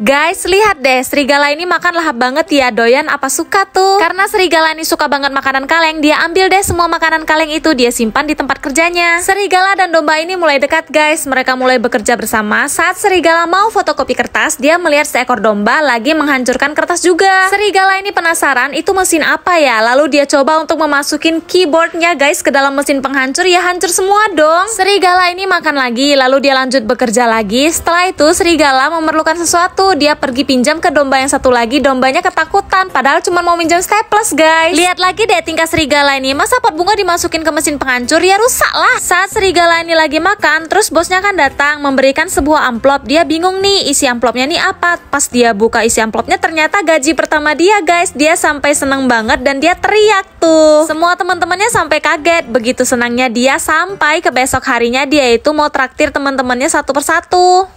Guys, lihat deh, serigala ini makan lahap banget ya, doyan apa suka tuh. Karena serigala ini suka banget makanan kaleng, dia ambil deh semua makanan kaleng itu, dia simpan di tempat kerjanya. Serigala dan domba ini mulai dekat guys, mereka mulai bekerja bersama. Saat serigala mau fotokopi kertas, dia melihat seekor domba lagi menghancurkan kertas juga. Serigala ini penasaran, itu mesin apa ya? Lalu dia coba untuk memasukin keyboardnya guys ke dalam mesin penghancur, ya hancur semua dong. Serigala ini makan lagi, lalu dia lanjut bekerja lagi. Setelah itu, serigala memerlukan sesuatu dia pergi pinjam ke domba yang satu lagi, dombanya ketakutan padahal cuma mau minjam staples guys. Lihat lagi deh tingkah serigala ini, masa pot bunga dimasukin ke mesin penghancur ya rusak lah. Saat serigala ini lagi makan, terus bosnya kan datang memberikan sebuah amplop. Dia bingung nih isi amplopnya nih apa. Pas dia buka isi amplopnya ternyata gaji pertama dia guys. Dia sampai seneng banget dan dia teriak tuh. Semua teman-temannya sampai kaget. Begitu senangnya dia sampai ke besok harinya dia itu mau traktir teman-temannya satu persatu.